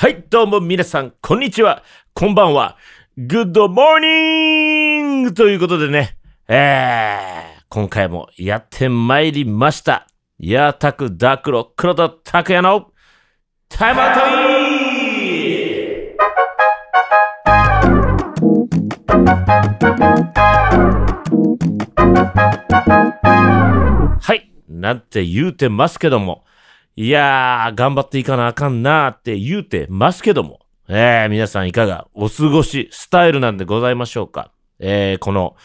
はい、どうも皆さん、こんにちは。こんばんは。グッドモーニングということでね、えー、今回もやってまいりました。ヤータクダクロ黒田拓也のタイムアウトイはい、なんて言うてますけども、いやー、頑張っていかなあかんなーって言うてますけども、えー、皆さんいかがお過ごしスタイルなんでございましょうか。えー、この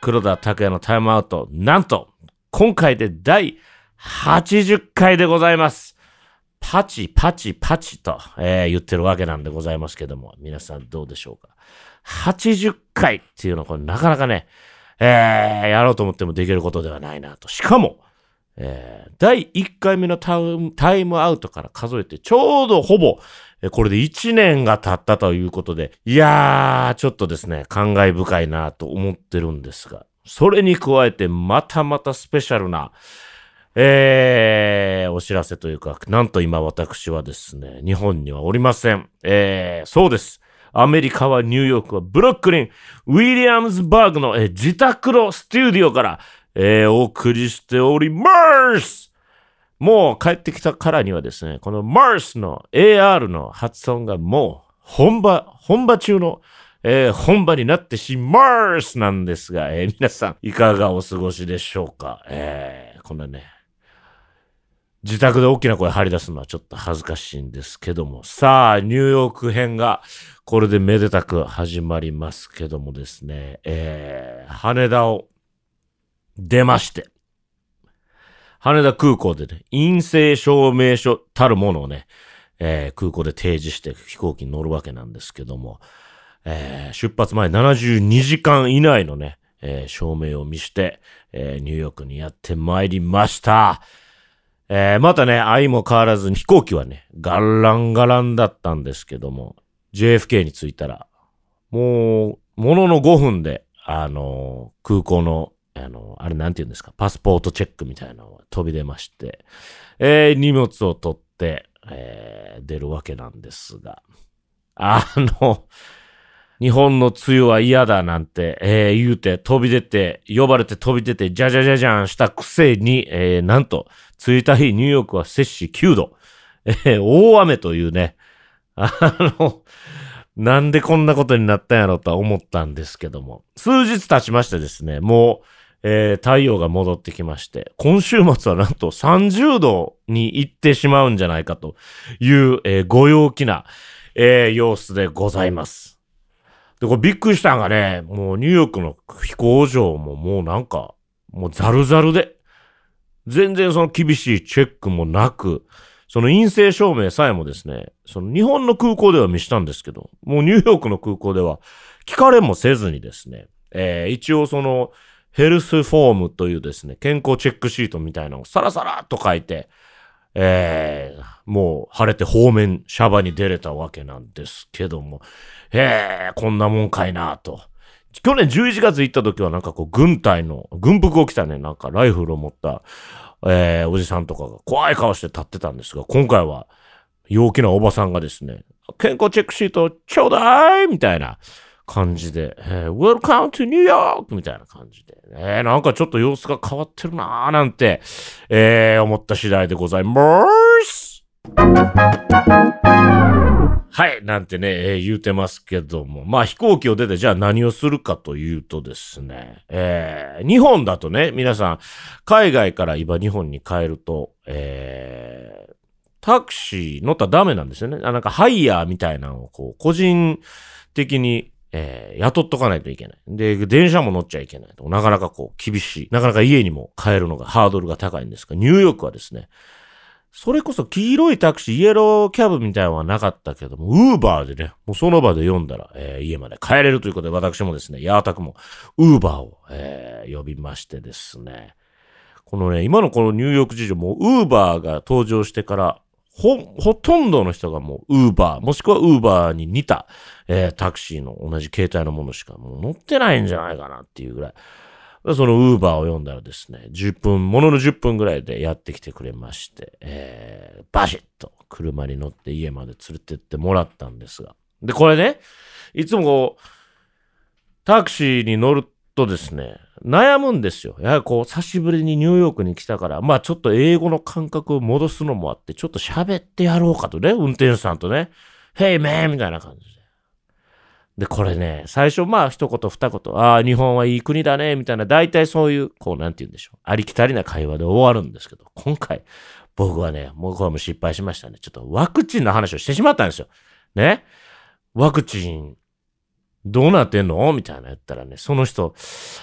黒田拓也のタイムアウト、なんと、今回で第80回でございます。パチパチパチと、えー、言ってるわけなんでございますけども、皆さんどうでしょうか。80回っていうのはこれなかなかね、えー、やろうと思ってもできることではないなと。しかも、えー、第1回目のタイムアウトから数えて、ちょうどほぼ、これで1年が経ったということで、いやー、ちょっとですね、感慨深いなと思ってるんですが、それに加えて、またまたスペシャルな、えー、お知らせというか、なんと今私はですね、日本にはおりません。えー、そうです。アメリカはニューヨークはブロックリン、ウィリアムズバーグの、自宅のスタジオから、えー、お送りしております。もう帰ってきたからにはですね、この MARS の AR の発音がもう本場、本場中の、えー、本場になってしまーすなんですが、えー、皆さんいかがお過ごしでしょうか。えー、こんなね、自宅で大きな声張り出すのはちょっと恥ずかしいんですけども、さあ、ニューヨーク編がこれでめでたく始まりますけどもですね、えー、羽田を出まして。羽田空港でね、陰性証明書たるものをね、えー、空港で提示して飛行機に乗るわけなんですけども、えー、出発前72時間以内のね、えー、証明を見して、えニューヨークにやってまいりました。えまたね、相も変わらず飛行機はね、ガランガランだったんですけども、JFK に着いたら、もう、ものの5分で、あの空港のあの、あれなんて言うんですか、パスポートチェックみたいなのが飛び出まして、えー、荷物を取って、えー、出るわけなんですが、あの、日本の梅雨は嫌だなんて、えー、言うて飛び出て、呼ばれて飛び出て、じゃじゃじゃじゃんしたくせに、えー、なんと、着いた日ニューヨークは摂氏9度、えー、大雨というね、あの、なんでこんなことになったんやろとは思ったんですけども、数日経ちましてですね、もう、えー、太陽が戻ってきまして、今週末はなんと30度に行ってしまうんじゃないかという、えー、ご陽気な、えー、様子でございます。で、これびっくりしたんがね、もうニューヨークの飛行場ももうなんか、もうザルザルで、全然その厳しいチェックもなく、その陰性証明さえもですね、その日本の空港では見したんですけど、もうニューヨークの空港では聞かれもせずにですね、えー、一応その、ヘルスフォームというですね、健康チェックシートみたいなのをサラサラっと書いて、えー、もう晴れて方面、シャバに出れたわけなんですけども、へえ、こんなもんかいなと。去年11月行った時はなんかこう軍隊の、軍服を着たね、なんかライフルを持った、えー、おじさんとかが怖い顔して立ってたんですが、今回は陽気なおばさんがですね、健康チェックシートちょうだいみたいな、感じで、えー、Welcome to New York! みたいな感じで、ね、なんかちょっと様子が変わってるなーなんて、えー、思った次第でございます。はい、なんてね、えー、言うてますけども。まあ飛行機を出て、じゃあ何をするかというとですね、えー、日本だとね、皆さん、海外から今日本に帰ると、えー、タクシー乗ったらダメなんですよね。あなんかハイヤーみたいなのをこう、個人的にえー、雇っとかないといけない。で、電車も乗っちゃいけないと。なかなかこう、厳しい。なかなか家にも帰るのがハードルが高いんですが、ニューヨークはですね、それこそ黄色いタクシー、イエローキャブみたいなのはなかったけども、ウーバーでね、もうその場で読んだら、えー、家まで帰れるということで、私もですね、ヤータクも、ウーバーを、えー、呼びましてですね、このね、今のこのニューヨーク事情も、ウーバーが登場してから、ほ、ほとんどの人がもう、ウーバー、もしくはウーバーに似た、えー、タクシーの同じ携帯のものしかもう乗ってないんじゃないかなっていうぐらい。そのウーバーを読んだらですね、10分、ものの10分ぐらいでやってきてくれまして、えー、バシッと車に乗って家まで連れてってもらったんですが。で、これね、いつもこう、タクシーに乗るとですね、悩むんですよ。やはりこう、久しぶりにニューヨークに来たから、まあちょっと英語の感覚を戻すのもあって、ちょっと喋ってやろうかとね、運転手さんとね、Hey man! みたいな感じで。で、これね、最初まあ一言二言、ああ、日本はいい国だね、みたいな、大体そういう、こう、なんて言うんでしょう。ありきたりな会話で終わるんですけど、今回、僕はね、もうこれも失敗しましたね。ちょっとワクチンの話をしてしまったんですよ。ね。ワクチンどうなってんのみたいなやったらね、その人、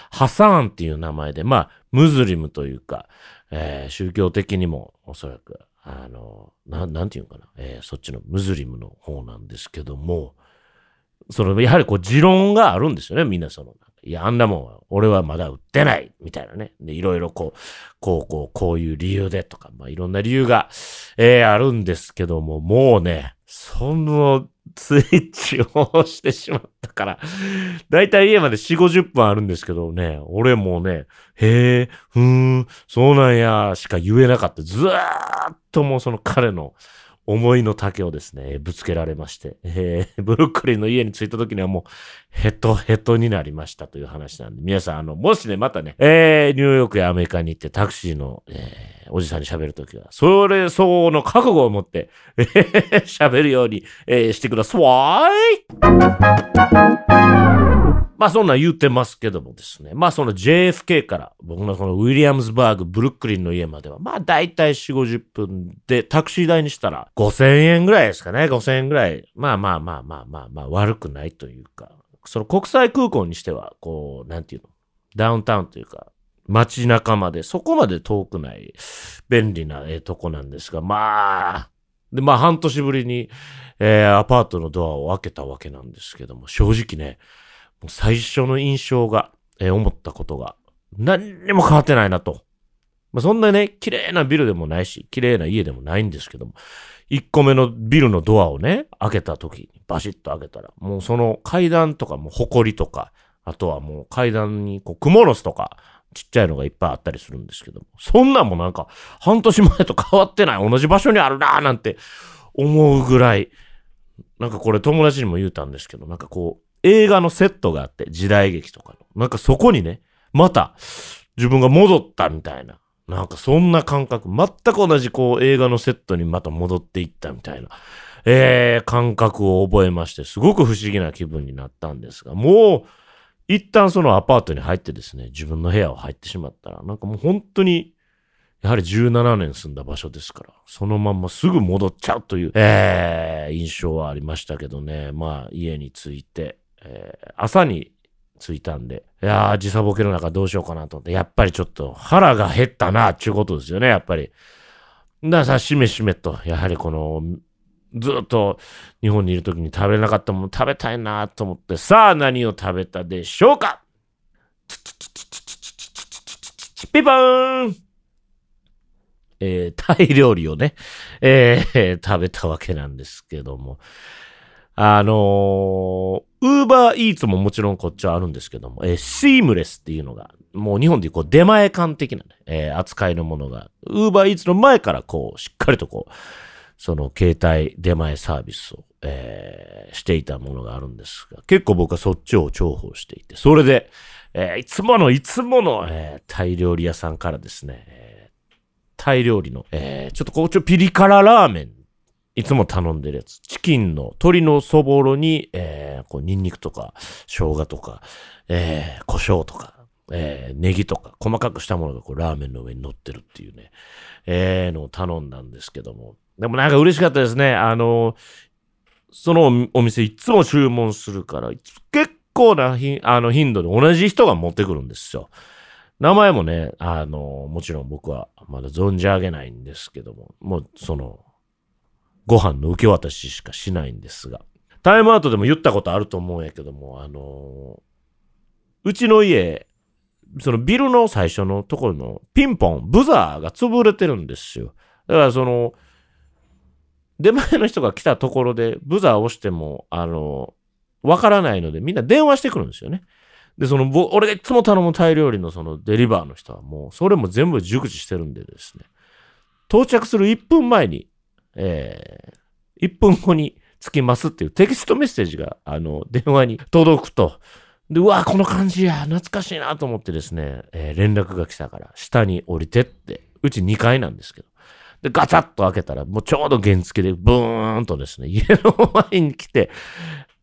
ハサーンっていう名前で、まあ、ムズリムというか、えー、宗教的にもおそらく、あの、ななんていうかな、えー、そっちのムズリムの方なんですけども、その、やはりこう、持論があるんですよね、みんなその。いや、あんなもんは、俺はまだ売ってないみたいなね。で、いろいろこう、こう、こう、こういう理由でとか、まあ、いろんな理由が、えー、あるんですけども、もうね、その、スイッチを押してしまったから、だいたい家まで4、50分あるんですけどね、俺もね、へえ、ふーん、そうなんや、しか言えなかった。ずーっともうその彼の思いの丈をですね、ぶつけられまして、えー、ブルックリンの家に着いた時にはもう、ヘトヘトになりましたという話なんで、皆さん、あの、もしね、またね、えー、ニューヨークやアメリカに行ってタクシーの、えー、おじさんに喋るときは、それ相応の覚悟を持って、えー、喋るように、えー、してください。まあそんなん言ってますけどもですね。まあその JFK から僕のそのウィリアムズバーグ、ブルックリンの家までは、まあ大体4、50分でタクシー代にしたら5000円ぐらいですかね。5000円ぐらい。まあまあまあまあまあまあ悪くないというか、その国際空港にしては、こう、なんていうの、ダウンタウンというか、街中まで、そこまで遠くない、便利な、えとこなんですが、まあ、で、まあ、半年ぶりに、えー、アパートのドアを開けたわけなんですけども、正直ね、最初の印象が、えー、思ったことが、何にも変わってないなと。まあ、そんなね、綺麗なビルでもないし、綺麗な家でもないんですけども、1個目のビルのドアをね、開けた時に、バシッと開けたら、もうその階段とか、も埃とか、あとはもう階段にこう、クモロスとか、ちっちゃいのがいっぱいあったりするんですけども、そんなんもなんか、半年前と変わってない、同じ場所にあるなーなんて思うぐらい、なんかこれ友達にも言うたんですけど、なんかこう、映画のセットがあって、時代劇とかの。なんかそこにね、また自分が戻ったみたいな。なんかそんな感覚。全く同じこう映画のセットにまた戻っていったみたいな、えー、感覚を覚えまして、すごく不思議な気分になったんですが、もう、一旦そのアパートに入ってですね、自分の部屋を入ってしまったら、なんかもう本当に、やはり17年住んだ場所ですから、そのまんますぐ戻っちゃうという、えー、印象はありましたけどね、まあ家に着いて、えー、朝に着いたんで、いやー、時差ボケの中どうしようかなと思って、やっぱりちょっと腹が減ったな、ちゅうことですよね、やっぱり。なさ、しめしめと、やはりこの、ずっと日本にいる時に食べれなかったもの食べたいなと思って、さあ何を食べたでしょうかピパーンえー、タイ料理をね、えー、食べたわけなんですけども。あのウーバーイーツももちろんこっちはあるんですけども、えー、シームレスっていうのが、もう日本でいうこう出前館的なね、えー、扱いのものが、ウーバーイーツの前からこう、しっかりとこう、その携帯出前サービスを、えー、していたものがあるんですが、結構僕はそっちを重宝していて、それで、えー、いつものいつもの、えー、タイ料理屋さんからですね、えー、タイ料理の、えー、ちょっとこう、ちょ、ピリ辛ラーメンいつも頼んでるやつ。チキンの、鶏のそぼろに、えー、こう、ニンニクとか、生姜とか、えー、胡椒とか、えー、ネギとか、細かくしたものがこう、ラーメンの上に乗ってるっていうね、えー、のを頼んだんですけども。でもなんか嬉しかったですね。あの、そのお店いつも注文するから、結構なあの頻度で同じ人が持ってくるんですよ。名前もね、あの、もちろん僕はまだ存じ上げないんですけども、もうその、ご飯の受け渡ししかしないんですが、タイムアウトでも言ったことあると思うんやけども、あのー、うちの家、そのビルの最初のところのピンポン、ブザーが潰れてるんですよ。だからその、出前の人が来たところでブザー押しても、あのー、わからないのでみんな電話してくるんですよね。で、その、俺がいつも頼むタイ料理のそのデリバーの人はもう、それも全部熟知してるんでですね、到着する1分前にえー、1分後に着きますっていうテキストメッセージが、あの、電話に届くと。で、うわ、この感じや、懐かしいなと思ってですね、えー、連絡が来たから、下に降りてって、うち2階なんですけど。で、ガチャッと開けたら、もうちょうど原付で、ブーンとですね、家の前に来て、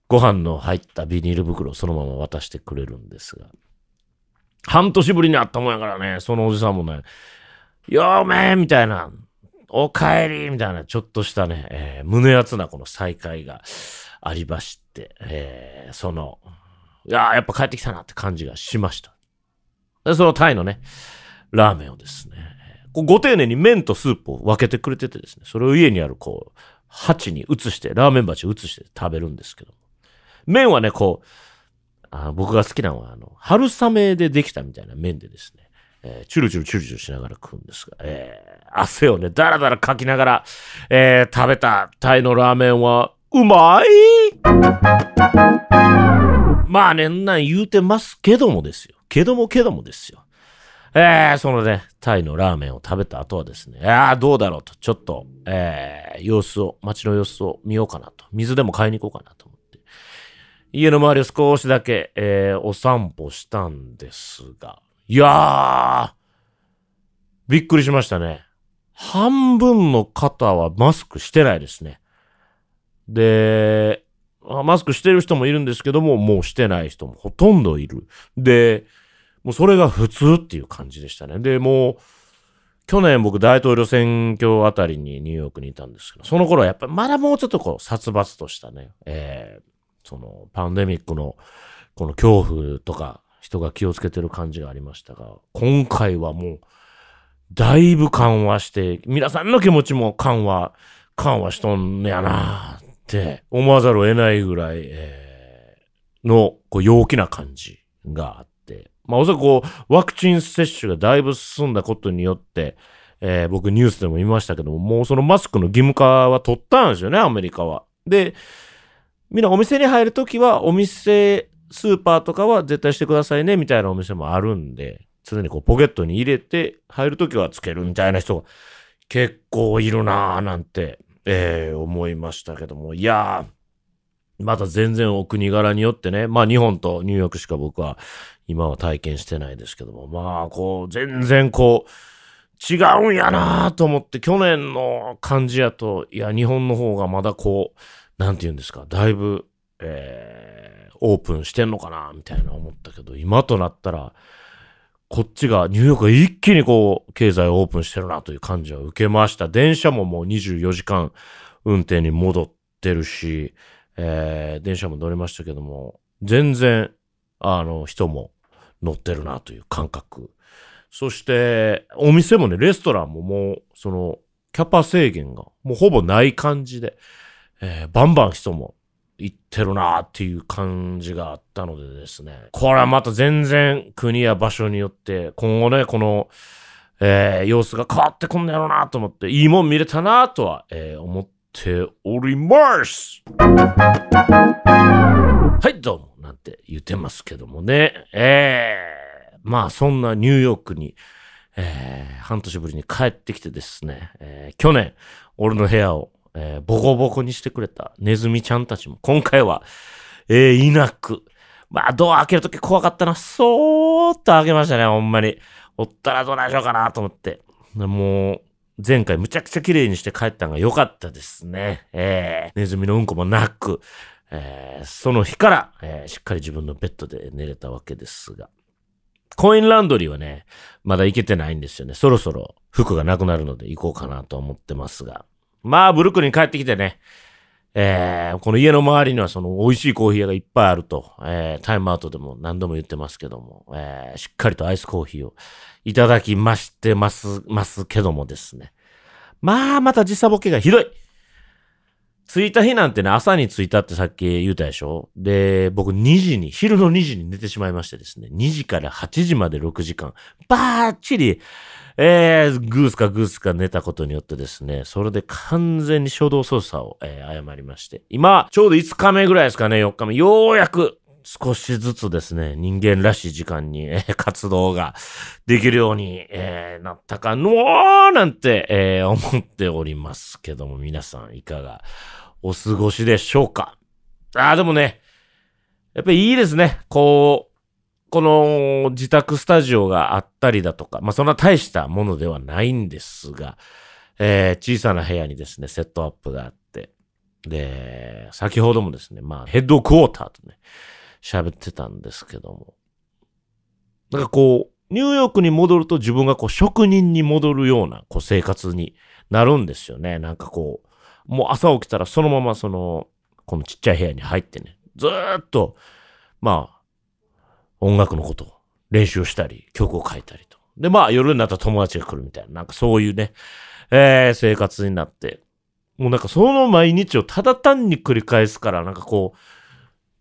ご飯の入ったビニール袋をそのまま渡してくれるんですが。半年ぶりに会ったもんやからね、そのおじさんもね、よーめーみたいな、おかえりみたいな、ちょっとしたね、えー、胸熱なこの再会がありまして、えー、その、いややっぱ帰ってきたなって感じがしました。で、そのタイのね、ラーメンをですね、ご丁寧に麺とスープを分けてくれててですね、それを家にあるこう、鉢に移して、ラーメン鉢を移して食べるんですけど、麺はね、こう、あ僕が好きなのは、あの、春雨でできたみたいな麺でですね、えー、チュルチュルチュルチュルしながら食うんですが、えー、汗をね、だらだらかきながら、えー、食べたタイのラーメンは、うまいまあね、んなん言うてますけどもですよ。けどもけどもですよ。えー、そのね、タイのラーメンを食べた後はですね、ああ、どうだろうと、ちょっと、えー、様子を、街の様子を見ようかなと。水でも買いに行こうかなと思って。家の周りを少しだけ、えー、お散歩したんですが、いやー、びっくりしましたね。半分の方はマスクしてないですね。で、マスクしてる人もいるんですけども、もうしてない人もほとんどいる。で、もうそれが普通っていう感じでしたね。で、もう、去年僕大統領選挙あたりにニューヨークにいたんですけど、その頃はやっぱりまだもうちょっとこう殺伐としたね、えー、そのパンデミックのこの恐怖とか人が気をつけてる感じがありましたが、今回はもう、だいぶ緩和して、皆さんの気持ちも緩和、緩和しとんねやなって思わざるを得ないぐらい、えー、の、こう、陽気な感じがあって、まあ、おそらくこう、ワクチン接種がだいぶ進んだことによって、えー、僕ニュースでも見ましたけども、もうそのマスクの義務化は取ったんですよね、アメリカは。で、みんなお店に入るときは、お店スーパーとかは絶対してくださいねみたいなお店もあるんで、常にこうポケットに入れて入るときはつけるみたいな人が結構いるなぁなんて、えー、思いましたけども、いやー、また全然お国柄によってね、まあ日本とニューヨークしか僕は今は体験してないですけども、まあこう全然こう、違うんやなぁと思って、去年の感じやと、いや、日本の方がまだこう、なんて言うんですか、だいぶえー、オープンしてんのかな、みたいな思ったけど、今となったら、こっちが、ニューヨークが一気にこう、経済をオープンしてるなという感じは受けました。電車ももう24時間運転に戻ってるし、えー、電車も乗りましたけども、全然、あの、人も乗ってるなという感覚。そして、お店もね、レストランももう、その、キャパ制限がもうほぼない感じで、えー、バンバン人も行ってるなっていう感じがあったのでですね。これはまた全然国や場所によって、今後ね、この、えー、様子が変わってくんだろなと思って、いいもん見れたなとは、えー、思っておりますはいどうもなんて言ってますけどもねえー、まあそんなニューヨークに、えー、半年ぶりに帰ってきてですね、えー、去年俺の部屋をえー、ボコボコにしてくれたネズミちゃんたちも、今回は、えー、いなく。まあ、ドア開けるとき怖かったな。そーっと開けましたね、ほんまに。おったらどないしようかなと思って。もう、前回むちゃくちゃ綺麗にして帰ったのが良かったですね。えー、ネズミのうんこもなく、えー、その日から、えー、しっかり自分のベッドで寝れたわけですが。コインランドリーはね、まだ行けてないんですよね。そろそろ服がなくなるので行こうかなと思ってますが。まあ、ブルックリン帰ってきてね、えー、この家の周りにはその美味しいコーヒー屋がいっぱいあると、えー、タイムアウトでも何度も言ってますけども、えー、しっかりとアイスコーヒーをいただきましてます、ますけどもですね。まあ、また時差ボケがひどい。着いた日なんてね、朝に着いたってさっき言うたでしょで、僕2時に、昼の2時に寝てしまいましてですね、2時から8時まで6時間、ばっちり、えー、グースかグースか寝たことによってですね、それで完全に初動操作を、えー、誤りまして、今、ちょうど5日目ぐらいですかね、4日目、ようやく少しずつですね、人間らしい時間に、えー、活動ができるように、えー、なったかのーなんて、えー、思っておりますけども、皆さんいかがお過ごしでしょうかああ、でもね、やっぱりいいですね。こう、この自宅スタジオがあったりだとか、まあそんな大したものではないんですが、えー、小さな部屋にですね、セットアップがあって、で、先ほどもですね、まあヘッドクォーターとね、喋ってたんですけども。なんかこう、ニューヨークに戻ると自分がこう職人に戻るようなこう生活になるんですよね。なんかこう、もう朝起きたらそのままその、このちっちゃい部屋に入ってね、ずっと、まあ、音楽のことを練習したり、曲を書いたりと。で、まあ夜になったら友達が来るみたいな、なんかそういうね、えー、生活になって、もうなんかその毎日をただ単に繰り返すから、なんかこう、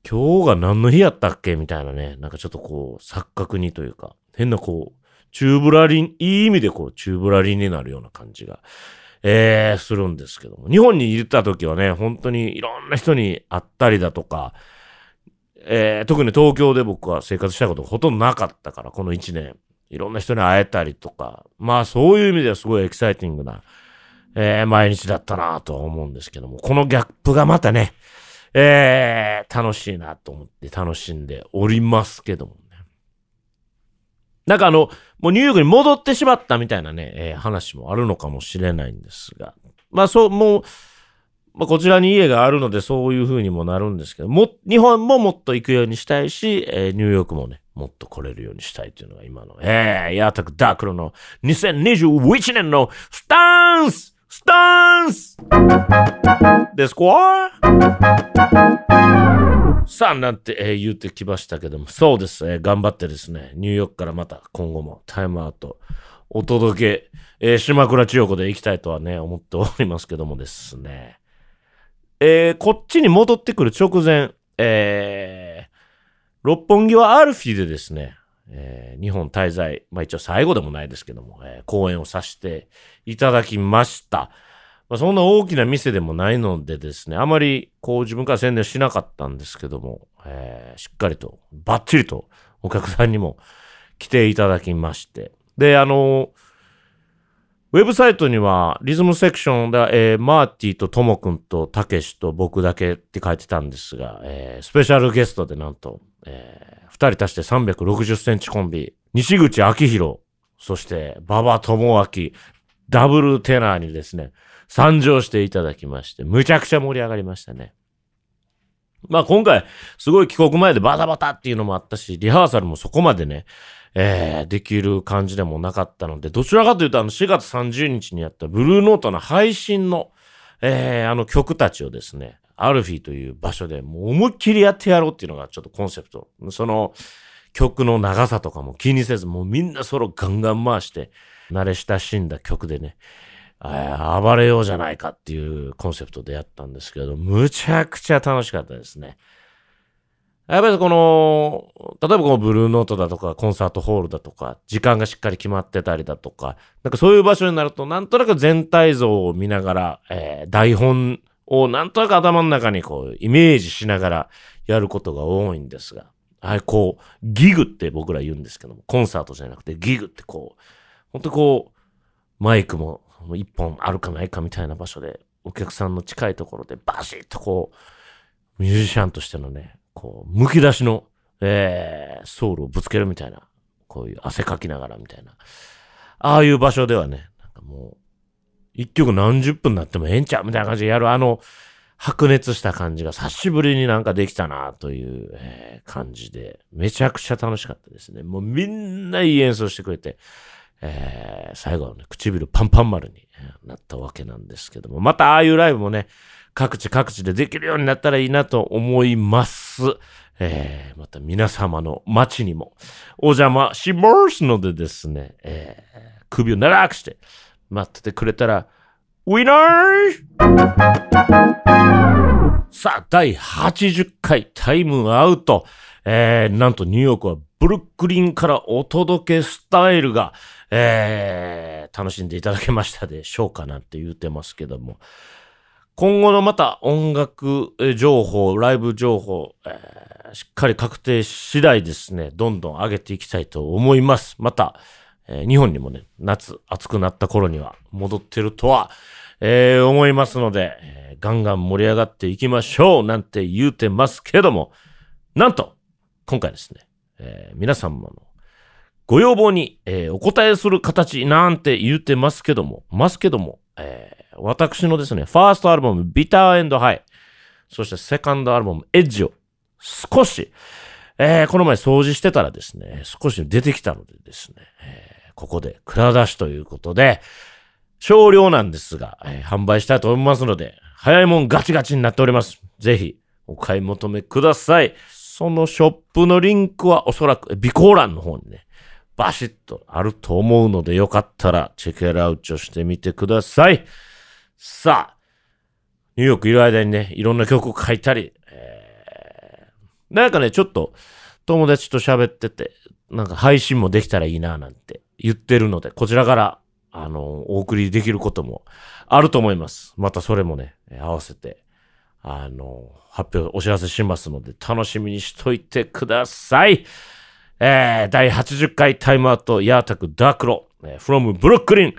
今日が何の日やったっけみたいなね、なんかちょっとこう、錯覚にというか、変なこう、チューブラリン、いい意味でこう、チューブラリンになるような感じが、えー、するんですけども。日本にいた時はね、本当にいろんな人に会ったりだとか、えー、特に東京で僕は生活したことほとんどなかったから、この1年。いろんな人に会えたりとか、まあそういう意味ではすごいエキサイティングな、えー、毎日だったなとは思うんですけども、このギャップがまたね、えー、楽しいなと思って楽しんでおりますけどもね。なんかあの、もうニューヨークに戻ってしまったみたいなね、えー、話もあるのかもしれないんですが。まあそう、もう、まあ、こちらに家があるのでそういうふうにもなるんですけど、も、日本ももっと行くようにしたいし、えー、ニューヨークもね、もっと来れるようにしたいというのが今の、えー、ヤータクダークロの2021年のスタンススタンスですかさあなんて、えー、言ってきましたけどもそうです、えー、頑張ってですねニューヨークからまた今後もタイムアウトお届け、えー、島倉千代子で行きたいとはね思っておりますけどもですねえー、こっちに戻ってくる直前えー、六本木はアルフィーでですねえー、日本滞在、まあ一応最後でもないですけども、えー、講演をさせていただきました。まあ、そんな大きな店でもないのでですね、あまりこう自分から宣伝しなかったんですけども、えー、しっかりと、バッチリとお客さんにも来ていただきまして。で、あのウェブサイトにはリズムセクションで、えー、マーティとともくんとたけしと僕だけって書いてたんですが、えー、スペシャルゲストでなんと、えー二人足して360センチコンビ、西口明宏、そして馬場智明、ダブルテナーにですね、参上していただきまして、むちゃくちゃ盛り上がりましたね。まあ今回、すごい帰国前でバタバタっていうのもあったし、リハーサルもそこまでね、えー、できる感じでもなかったので、どちらかというとあの4月30日にやったブルーノートの配信の、えー、あの曲たちをですね、アルフィーという場所でもう思いっきりやってやろうっていうのがちょっとコンセプト。その曲の長さとかも気にせず、もうみんなソロガンガン回して、慣れ親しんだ曲でね、暴れようじゃないかっていうコンセプトでやったんですけど、むちゃくちゃ楽しかったですね。やっぱりこの、例えばこのブルーノートだとか、コンサートホールだとか、時間がしっかり決まってたりだとか、なんかそういう場所になると、なんとなく全体像を見ながら、えー、台本をなんとなく頭の中にこうイメージしながらやることが多いんですが、はい、こう、ギグって僕ら言うんですけども、コンサートじゃなくてギグってこう、ほんとこう、マイクも一本あるかないかみたいな場所で、お客さんの近いところでバシッとこう、ミュージシャンとしてのね、こう、むき出しの、えー、ソウルをぶつけるみたいな、こういう汗かきながらみたいな、ああいう場所ではね、なんかもう、一曲何十分になってもええんちゃうみたいな感じでやる、あの、白熱した感じが久しぶりになんかできたなという、えー、感じで、めちゃくちゃ楽しかったですね。もうみんないい演奏してくれて、えー、最後はね、唇パンパン丸になったわけなんですけども、またああいうライブもね、各地各地でできるようになったらいいなと思います。えー、また皆様の街にもお邪魔しますのでですね、えー、首を長くして、待っててくれたら、ウィナーさあ、第80回タイムアウト。えー、なんとニューヨークはブルックリンからお届けスタイルが、えー、楽しんでいただけましたでしょうかなんて言うてますけども。今後のまた音楽情報、ライブ情報、えー、しっかり確定次第ですね、どんどん上げていきたいと思います。また、えー、日本にもね、夏暑くなった頃には戻ってるとは、えー、思いますので、えー、ガンガン盛り上がっていきましょうなんて言うてますけども、なんと、今回ですね、えー、皆様のご要望に、えー、お答えする形なんて言うてますけども、ますけども、えー、私のですね、ファーストアルバム、ビターハイ、そしてセカンドアルバム、エッジを少し、えー、この前掃除してたらですね、少し出てきたのでですね、えーここで蔵出しということで、少量なんですが、えー、販売したいと思いますので、早いもんガチガチになっております。ぜひ、お買い求めください。そのショップのリンクはおそらく、備考欄の方にね、バシッとあると思うので、よかったらチェケラウチをしてみてください。さあ、ニューヨークいる間にね、いろんな曲を書いたり、えー、なんかね、ちょっと友達と喋ってて、なんか配信もできたらいいななんて言ってるので、こちらから、あの、お送りできることもあると思います。またそれもね、合わせて、あの、発表、お知らせしますので、楽しみにしといてください。えー、第80回タイムアウト、ヤータクダークロ、フロ from ブルックリン、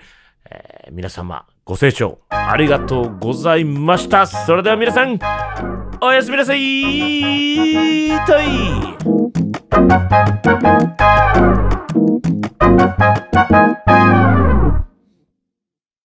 えー、皆様、ご清聴ありがとうございました。それでは皆さん、おやすみなさいとい Thank you.